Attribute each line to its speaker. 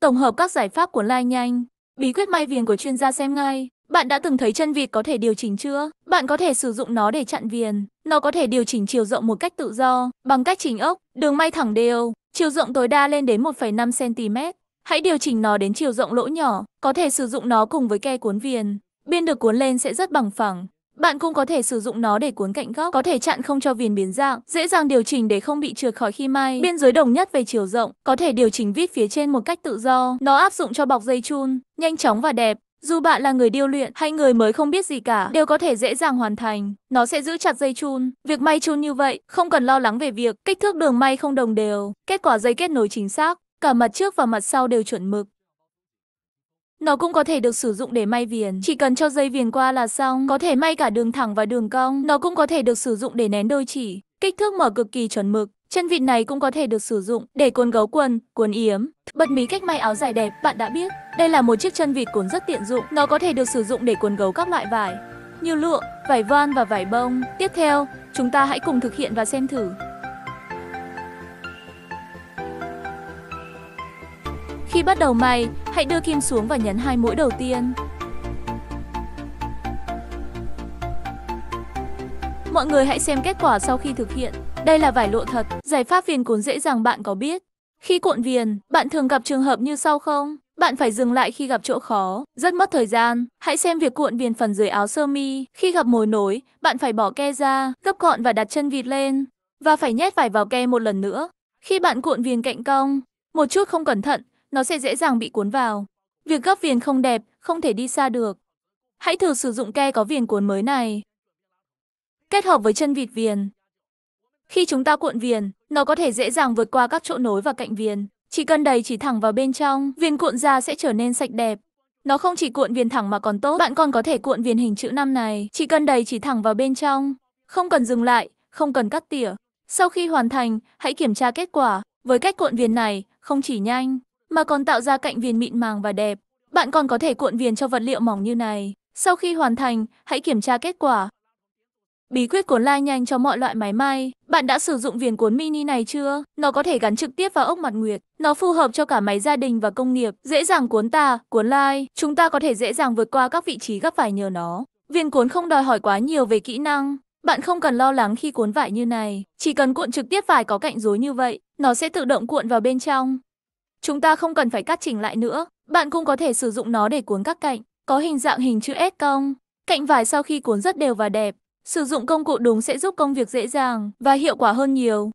Speaker 1: Tổng hợp các giải pháp của Lai Nhanh, bí quyết may viền của chuyên gia xem ngay. Bạn đã từng thấy chân vịt có thể điều chỉnh chưa? Bạn có thể sử dụng nó để chặn viền. Nó có thể điều chỉnh chiều rộng một cách tự do, bằng cách chỉnh ốc, đường may thẳng đều, chiều rộng tối đa lên đến 1,5 cm. Hãy điều chỉnh nó đến chiều rộng lỗ nhỏ, có thể sử dụng nó cùng với ke cuốn viền. Biên được cuốn lên sẽ rất bằng phẳng. Bạn cũng có thể sử dụng nó để cuốn cạnh góc, có thể chặn không cho viền biến dạng, dễ dàng điều chỉnh để không bị trượt khỏi khi may. Biên giới đồng nhất về chiều rộng, có thể điều chỉnh vít phía trên một cách tự do. Nó áp dụng cho bọc dây chun, nhanh chóng và đẹp. Dù bạn là người điêu luyện hay người mới không biết gì cả, đều có thể dễ dàng hoàn thành. Nó sẽ giữ chặt dây chun. Việc may chun như vậy, không cần lo lắng về việc kích thước đường may không đồng đều, kết quả dây kết nối chính xác, cả mặt trước và mặt sau đều chuẩn mực. Nó cũng có thể được sử dụng để may viền, chỉ cần cho dây viền qua là xong, có thể may cả đường thẳng và đường cong. Nó cũng có thể được sử dụng để nén đôi chỉ, kích thước mở cực kỳ chuẩn mực. Chân vịt này cũng có thể được sử dụng để cuốn gấu quần, cuốn yếm. Bật mí cách may áo dài đẹp, bạn đã biết, đây là một chiếc chân vịt cuốn rất tiện dụng. Nó có thể được sử dụng để cuốn gấu các loại vải, như lụa, vải voan và vải bông. Tiếp theo, chúng ta hãy cùng thực hiện và xem thử. Khi bắt đầu may, hãy đưa kim xuống và nhấn hai mũi đầu tiên. Mọi người hãy xem kết quả sau khi thực hiện. Đây là vải lụa thật, giải pháp viền cuốn dễ dàng bạn có biết. Khi cuộn viền, bạn thường gặp trường hợp như sau không? Bạn phải dừng lại khi gặp chỗ khó, rất mất thời gian. Hãy xem việc cuộn viền phần dưới áo sơ mi. Khi gặp mối nối, bạn phải bỏ ke ra, gấp gọn và đặt chân vịt lên. Và phải nhét vải vào ke một lần nữa. Khi bạn cuộn viền cạnh cong, một chút không cẩn thận, nó sẽ dễ dàng bị cuốn vào. Việc gấp viền không đẹp, không thể đi xa được. Hãy thử sử dụng ke có viền cuốn mới này. Kết hợp với chân vịt viền. Khi chúng ta cuộn viền, nó có thể dễ dàng vượt qua các chỗ nối và cạnh viền. Chỉ cần đầy chỉ thẳng vào bên trong, viền cuộn ra sẽ trở nên sạch đẹp. Nó không chỉ cuộn viền thẳng mà còn tốt, bạn còn có thể cuộn viền hình chữ năm này, chỉ cần đầy chỉ thẳng vào bên trong, không cần dừng lại, không cần cắt tỉa. Sau khi hoàn thành, hãy kiểm tra kết quả. Với cách cuộn viền này, không chỉ nhanh mà còn tạo ra cạnh viền mịn màng và đẹp. Bạn còn có thể cuộn viền cho vật liệu mỏng như này. Sau khi hoàn thành, hãy kiểm tra kết quả. Bí quyết cuốn lai nhanh cho mọi loại máy may. Bạn đã sử dụng viền cuốn mini này chưa? Nó có thể gắn trực tiếp vào ốc mặt nguyệt. Nó phù hợp cho cả máy gia đình và công nghiệp, dễ dàng cuốn tà, cuốn lai. Chúng ta có thể dễ dàng vượt qua các vị trí gấp vải nhờ nó. Viền cuốn không đòi hỏi quá nhiều về kỹ năng. Bạn không cần lo lắng khi cuốn vải như này. Chỉ cần cuộn trực tiếp vải có cạnh rối như vậy, nó sẽ tự động cuộn vào bên trong. Chúng ta không cần phải cắt chỉnh lại nữa, bạn cũng có thể sử dụng nó để cuốn các cạnh, có hình dạng hình chữ S cong. Cạnh vải sau khi cuốn rất đều và đẹp, sử dụng công cụ đúng sẽ giúp công việc dễ dàng và hiệu quả hơn nhiều.